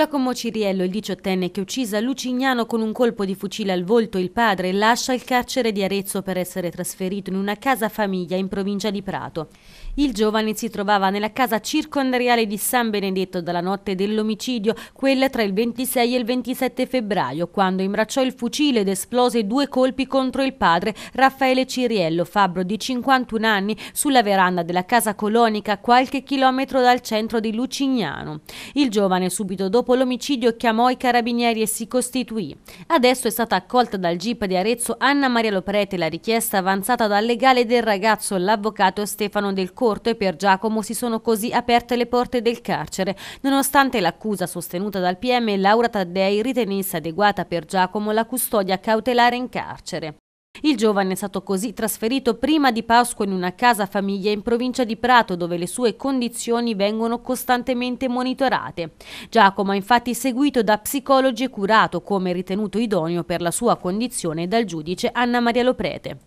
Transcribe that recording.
Giacomo Ciriello, il diciottenne che uccisa Lucignano con un colpo di fucile al volto il padre, lascia il carcere di Arezzo per essere trasferito in una casa famiglia in provincia di Prato. Il giovane si trovava nella casa circondariale di San Benedetto dalla notte dell'omicidio, quella tra il 26 e il 27 febbraio, quando imbracciò il fucile ed esplose due colpi contro il padre, Raffaele Ciriello, fabbro di 51 anni, sulla veranda della casa colonica qualche chilometro dal centro di Lucignano. Il giovane subito dopo dopo l'omicidio chiamò i carabinieri e si costituì. Adesso è stata accolta dal GIP di Arezzo Anna Maria Loprete la richiesta avanzata dal legale del ragazzo, l'avvocato Stefano Del Corto e per Giacomo si sono così aperte le porte del carcere. Nonostante l'accusa sostenuta dal PM, Laura Taddei ritenesse adeguata per Giacomo la custodia cautelare in carcere. Il giovane è stato così trasferito prima di Pasqua in una casa famiglia in provincia di Prato dove le sue condizioni vengono costantemente monitorate. Giacomo ha infatti seguito da psicologi e curato come ritenuto idoneo per la sua condizione dal giudice Anna Maria Loprete.